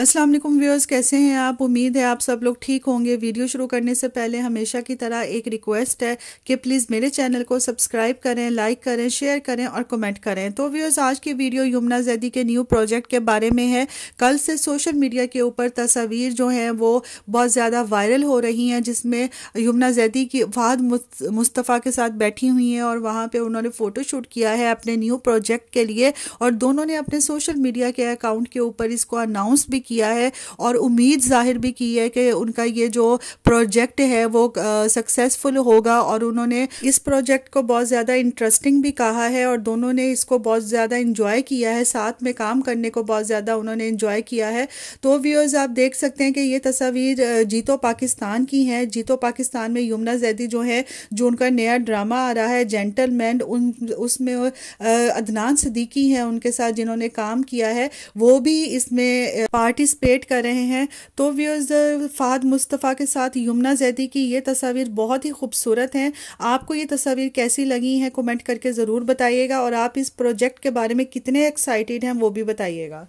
अस्सलाम वालेकुम व्यूअर्स कैसे हैं आप उम्मीद है आप सब लोग ठीक होंगे वीडियो शुरू करने से पहले हमेशा की तरह एक रिक्वेस्ट है कि प्लीज़ मेरे चैनल को सब्सक्राइब करें लाइक करें शेयर करें और कमेंट करें तो व्यूअर्स आज की वीडियो यमुना जैदी के न्यू प्रोजेक्ट के बारे में है कल से सोशल मीडिया के ऊपर तस्वीर जो हैं वो बहुत ज़्यादा वायरल हो रही हैं जिसमें यमुना जैदी की वाद मुस्तफ़ा के साथ बैठी हुई हैं और वहाँ पर उन्होंने फ़ोटो शूट किया है अपने न्यू प्रोजेक्ट के लिए और दोनों ने अपने सोशल मीडिया के अकाउंट के ऊपर इसको अनाउंस भी किया है और उम्मीद जाहिर भी की है कि उनका ये जो प्रोजेक्ट है वो सक्सेसफुल होगा और उन्होंने इस प्रोजेक्ट को बहुत ज़्यादा इंटरेस्टिंग भी कहा है और दोनों ने इसको बहुत ज़्यादा इंजॉय किया है साथ में काम करने को बहुत ज़्यादा उन्होंने इंजॉय किया है तो व्यूअर्स आप देख सकते हैं कि ये तस्वीर जीतो पाकिस्तान की हैं जीतो पाकिस्तान में यमुना जैदी जो है जो उनका नया ड्रामा आ रहा है जेंटलमैन उन उसमें अदनान सदीकी हैं उनके साथ जिन्होंने काम किया है वो भी इसमें पार्ट पार्टिसिपेट कर रहे हैं तो व्यूअर्स फ़ाद मुस्तफ़ा के साथ यमुना जैदी की ये तस्वीर बहुत ही खूबसूरत हैं आपको ये तस्वीर कैसी लगी हैं कमेंट करके ज़रूर बताइएगा और आप इस प्रोजेक्ट के बारे में कितने एक्साइटेड हैं वो भी बताइएगा